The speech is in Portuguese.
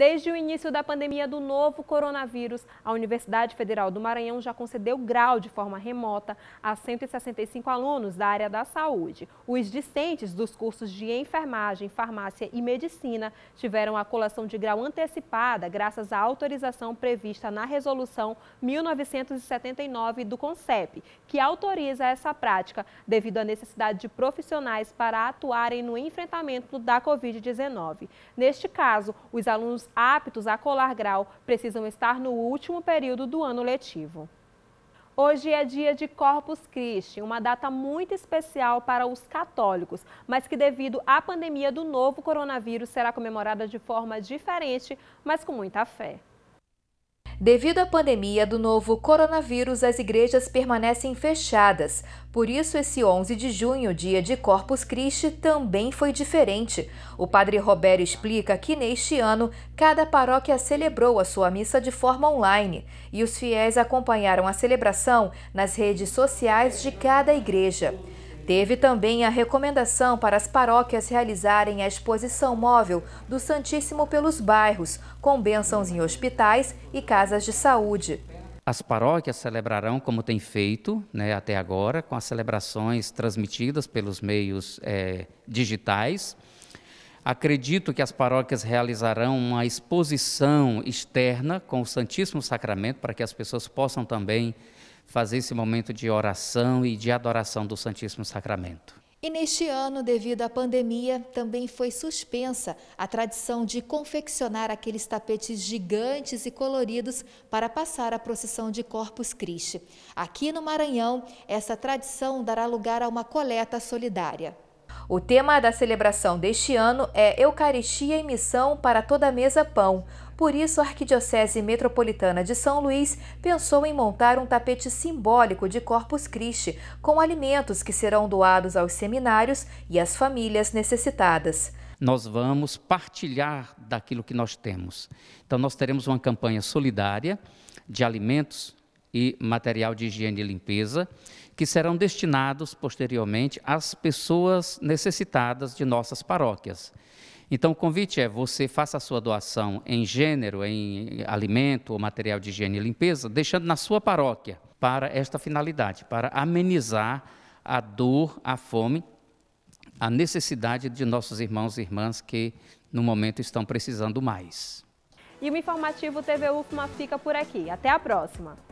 Desde o início da pandemia do novo coronavírus, a Universidade Federal do Maranhão já concedeu grau de forma remota a 165 alunos da área da saúde. Os discentes dos cursos de enfermagem, farmácia e medicina tiveram a colação de grau antecipada graças à autorização prevista na Resolução 1979 do CONCEP, que autoriza essa prática devido à necessidade de profissionais para atuarem no enfrentamento da Covid-19. Neste caso, os alunos aptos a colar grau precisam estar no último período do ano letivo. Hoje é dia de Corpus Christi, uma data muito especial para os católicos, mas que devido à pandemia do novo coronavírus será comemorada de forma diferente, mas com muita fé. Devido à pandemia do novo coronavírus, as igrejas permanecem fechadas. Por isso, esse 11 de junho, dia de Corpus Christi, também foi diferente. O padre Roberto explica que neste ano, cada paróquia celebrou a sua missa de forma online e os fiéis acompanharam a celebração nas redes sociais de cada igreja. Teve também a recomendação para as paróquias realizarem a exposição móvel do Santíssimo pelos bairros, com bênçãos em hospitais e casas de saúde. As paróquias celebrarão, como tem feito né, até agora, com as celebrações transmitidas pelos meios é, digitais. Acredito que as paróquias realizarão uma exposição externa com o Santíssimo Sacramento para que as pessoas possam também fazer esse momento de oração e de adoração do Santíssimo Sacramento. E neste ano, devido à pandemia, também foi suspensa a tradição de confeccionar aqueles tapetes gigantes e coloridos para passar a procissão de Corpus Christi. Aqui no Maranhão, essa tradição dará lugar a uma coleta solidária. O tema da celebração deste ano é Eucaristia e Missão para toda mesa pão. Por isso, a Arquidiocese Metropolitana de São Luís pensou em montar um tapete simbólico de Corpus Christi, com alimentos que serão doados aos seminários e às famílias necessitadas nós vamos partilhar daquilo que nós temos. Então, nós teremos uma campanha solidária de alimentos e material de higiene e limpeza, que serão destinados posteriormente às pessoas necessitadas de nossas paróquias. Então, o convite é você faça a sua doação em gênero, em alimento ou material de higiene e limpeza, deixando na sua paróquia para esta finalidade, para amenizar a dor, a fome, a necessidade de nossos irmãos e irmãs que no momento estão precisando mais. E o informativo TV UFMA fica por aqui. Até a próxima!